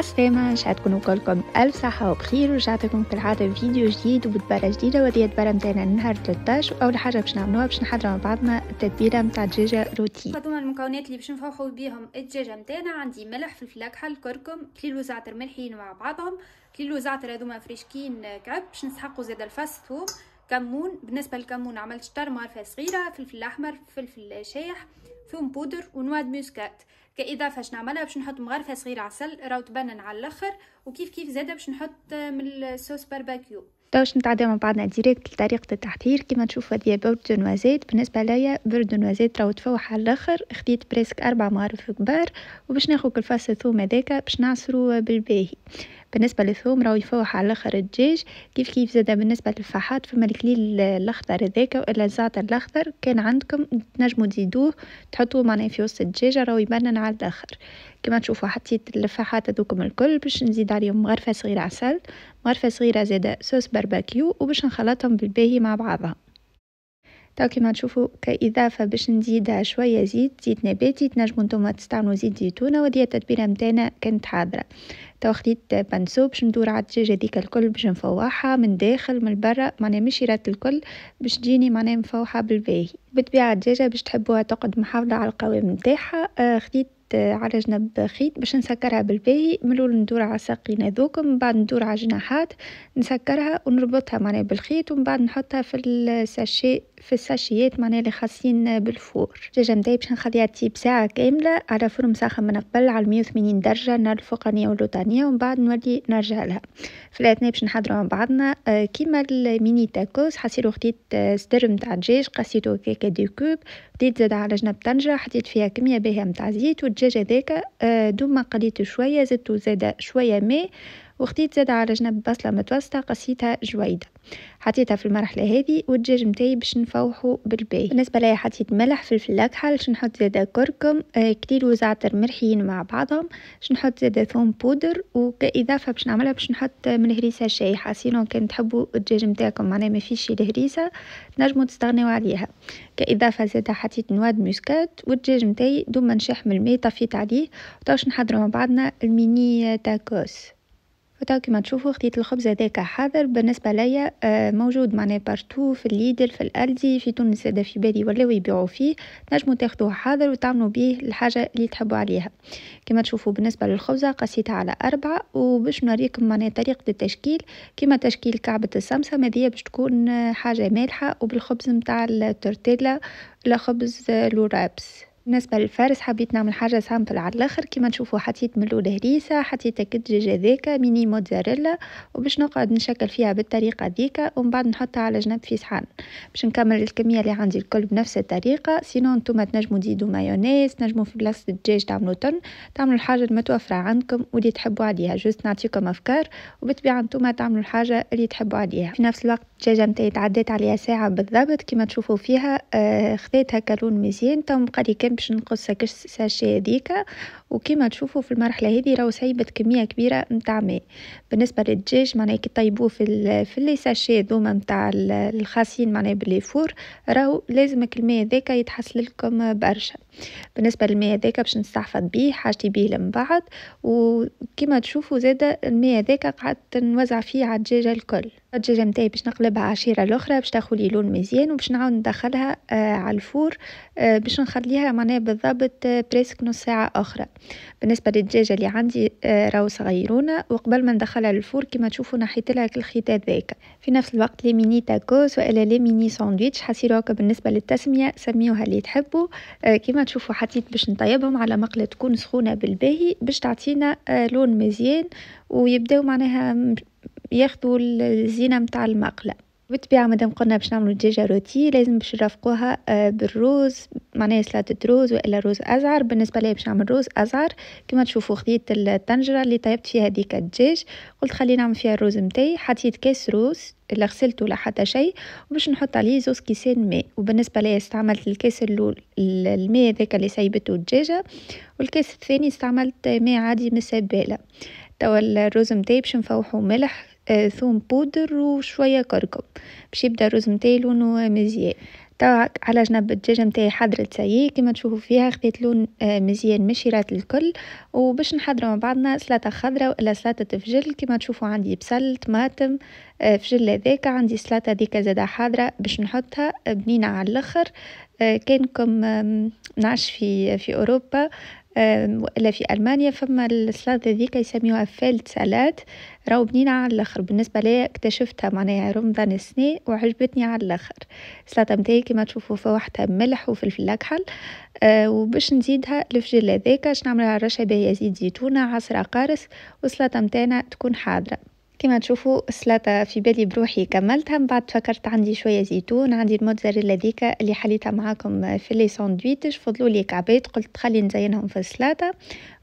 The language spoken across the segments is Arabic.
السلامة ان شاء تكونوا كلكم ألف صحة وبخير ورجعتكم العادة فيديو جديد وبدبارة جديدة ودي الدبارة متاعنا نهار 13 وأول حاجة باش نعملوها باش نحضر مع بعضنا التتبيلة متاع دجاجة روتي هذوما المكونات اللي باش نفوحوا بيهم الدجاجة متاعنا عندي ملح فلفل أكحل كركم كليل وزعتر ملحين مع بعضهم كليل وزعتر هذوما فريشكين كعب باش نسحقوا زاد الفاس ثوم كمون بالنسبة للكمون عملت شطر مارفة صغيرة فلفل أحمر فلفل شايح فيهم بودر ونواد موسكات كاضافه شنو نعملها باش نحط مغرفه صغيره عسل راو تبنن على الاخر وكيف كيف زاده باش نحط من الصوص باربيكيو توش نتعدى من بعدنا ديريكت لطريقة التحضير كما تشوفوا هذه بورد دو نوازيت بالنسبة ليا بورد دو نوازيت راهو تفوح على الاخر خديت بريسك أربع مغارف كبار وباش ناخو كل فاس الثوم هذاك باش نعصرو بالباهي بالنسبه للثوم راهو يفوح على الاخر الدجاج كيف كيف زاد بالنسبه للفحات فما الكليل الاخضر هذاك والا الزعتر الاخضر كان عندكم تنجموا تزيدوه تحطوه معناها في وسط الدجاجه راهو يبنن على الاخر كما تشوفوا حطيت الفحات هذوكم الكل باش نزيد عليهم مغرفه صغيره عسل مغرفه صغيره زادا صوص باربيكيو وباش نخلطهم بالباهي مع بعضها تو كيما تشوفوا كإضافة باش نزيدها شوية زيت زيت نباتي تنجمو نتوما تستعملوا زيت زيتونة وهذه التدبيرة متاعنا كانت حاضرة تو خديت بانسو باش ندور على الدجاجة هذيك الكل باش نفوحها من داخل من برا معناها مش رات الكل باش تجيني معناها مفوحة بالباهي بالطبيعة الدجاجة باش تحبوها تقعد محافظة على القوام متاعها آه، خديت على جنب خيط باش نسكرها بالباهي من الاول ندور على ساقينا هذوك من بعد ندور على جناحات نسكرها ونربطها معناها بالخيط ومن بعد نحطها في الساشي في الساشيات معناها اللي خاصين بالفور الدجاجة مداي باش نخليها تيب ساعة كاملة على فرن مسخن من قبل على 180 درجة نار الفوقانية واللوطانية ومن بعد نولي نرجع لها في الاثناء باش نحضروا مع بعضنا آه، كيما الميني تاكوس حسيلو خديت صدر آه، متاع دجاج قسيتو كيكا دو كوب خديت زاد على جنب طنجرة حطيت فيها كمية باهية متاع زيت والدجاج هذاكا آه، دوما قليت شوية زدتو زاد شوية ماء وخديت زاد على جنب بصلة متوسطة قصيتها جويدة حطيتها في المرحلة هذه والدجاج متاعي باش نفوحه بالباهي بالنسبة لي حطيت ملح فلفل أكحل باش نحط زادا كركم آه، كتير كليل وزعتر مرحيين مع بعضهم باش نحط زادا ثوم بودر وكإضافة باش نعملها باش نحط من هريسة شايحة سينو كان تحبوا الدجاج متاعكم معناه ما فيش الهريسة تنجموا تستغنيو عليها كإضافة زادا حطيت نواد موسكات والدجاج متاعي دوما نشح من الماء طفيت عليه وتوش نحضروا مع بعضنا الميني تاكوس وتا كيما تشوفوا خديت الخبز هذاك حاضر بالنسبه ليا آه، موجود معناه بارتو في الليدل في الالدي في تونس هذا في بالي ولاو يبيعوا فيه تنجموا تاخذوه حاضر وتعملوا بيه الحاجه اللي تحبوا عليها كيما تشوفوا بالنسبه للخبزه قسيتها على أربعة وباش نوريكم معناه طريقه التشكيل كيما تشكيل كعبه السمسم هذه باش تكون حاجه مالحه وبالخبز نتاع التورتيلا لخبز لورابس بالنسبه للفارس حبيت نعمل حاجه سامبل على الاخر كيما نشوفوا حطيت من الاول هريسه حطيت الدجاج هذاك ميني موتزاريلا وباش نقعد نشكل فيها بالطريقه هذيك ومن بعد نحطها على جنب في صحن باش نكمل الكميه اللي عندي الكل بنفس الطريقه سينو نتوما تنجموا تزيدوا مايونيز تنجموا في بلاصه الدجاج تعملوا تن تعملوا الحاجه المتوفره عندكم واللي تحبوا عليها جوست نعطيكم افكار وبالطبيعه نتوما تعملوا الحاجه اللي تحبوا عليها في نفس الوقت الدجاجه نتاعي تعدات عليها ساعه بالضبط كما تشوفوا فيها آه، خذات هكا لون مزيان تم بقى لي كان باش نقص ساشي هذيك وكما تشوفوا في المرحله هذه راهو سايبت كميه كبيره نتاع ماء بالنسبه للدجاج معناها كي طيبوه في في لي ساشي دوما نتاع الخاصين معناها بلي فور راهو لازمك الماء هذاك يتحصل لكم برشا بالنسبه للماء هذاك باش نستحفظ بيه حاجتي بيه من بعد وكما تشوفوا زاده الماء هذاك قعدت نوزع فيه على الدجاجه الكل الدجاجه نتاعي باش نقلبها عشيره الاخرى باش تاخذ لي لون مزيان وباش نعاود ندخلها آه على الفور آه، باش نخليها معناها بالضبط آه، بريسك نص ساعة أخرى بالنسبة للدجاجة اللي عندي آه، راهو صغيرونة وقبل ما ندخلها للفور كما تشوفوا نحيت لها الخيطات ذاك في نفس الوقت لي ميني تاكوس ولا لي ميني ساندويتش حسيرو هكا بالنسبة للتسمية سميوها اللي تحبوا كما تشوفوا حطيت باش نطيبهم على مقلة تكون سخونة بالباهي باش تعطينا لون مزيان ويبداو معناها ياخذوا الزينة متاع المقله بالطبيعه مادام قلنا باش نعملو دجاجه روتي لازم باش نرافقوها آه، بالروز معناها سلطه روز والا روز ازعر بالنسبه لي باش نعمل روز ازعر كما تشوفو خديت الطنجره اللي طيبت فيها هاديك الدجاج قلت خلي نعمل فيها الروز متاعي حطيت كاس روز لا غسلت ولا حتى شيء وباش نحط عليه زوز كيسان ماء وبالنسبه لي استعملت الكاس الاول الماء هذاك اللي سيبته الدجاجه والكاس الثاني استعملت ماء عادي من السباله توا الروز متاعي باش نفوحو ملح آه، ثوم بودر وشوية كركم باش يبدا الرز نتاعي لونه مزيان توا على جنب الدجاجة نتاعي حضرة سايي كيما تشوفوا فيها خديت لون آه، مزيان مشيرات الكل وباش نحضروا مع بعضنا سلطة خضراء ولا سلطة فجل كيما تشوفوا عندي بصل طماطم آه، فجل هذاك عندي سلطة هذيك زادة حاضرة باش نحطها بنينة على الاخر كانكم نعش في في اوروبا ولا آه، في المانيا فما السلطه ذيك يسميوها فيلد سالات راهو بنينه على الاخر بالنسبه لي اكتشفتها معناها رمضان السنه وعجبتني على الاخر السلطه نتاعي كما تشوفوا فوحتها ملح وفلفل اكحل أه وباش نزيدها الفجل هذاك باش على رشه باهي زيت زيتونه عصره قارص والسلطه نتاعنا تكون حاضره كما تشوفوا السلاطة في بالي بروحي كملتها من بعد فكرت عندي شوية زيتون عندي الموتزاريلا ذيك اللي حليتها معاكم في لي ساندويتش فضلوا لي كعبات قلت خلي نزينهم في السلطة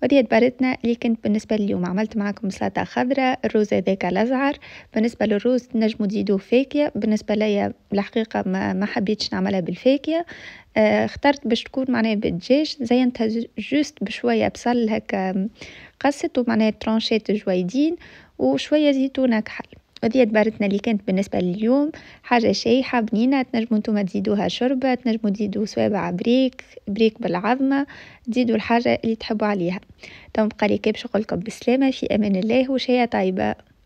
ودي بارتنا اللي كنت بالنسبة اليوم عملت معاكم سلطة خضراء الروز هذاك الأزعر بالنسبة للروز نجمو تزيدوه فاكية بالنسبة ليا الحقيقة ما, ما حبيتش نعملها بالفاكية آه، اخترت باش تكون معناها بالدجاج زينتها جوست بشوية بصل هكا قصت ومعناها ترانشيت جويدين وشوية زيتون أكحل وذي دبارتنا اللي كانت بالنسبة لليوم حاجة شايحة بنينة تنجموا انتم تزيدوها شوربة تنجموا تزيدوا صوابع بريك بريك بالعظمة تزيدوا الحاجة اللي تحبوا عليها تو بقالي كيف شغلكم بالسلامة في أمان الله وشاية طيبة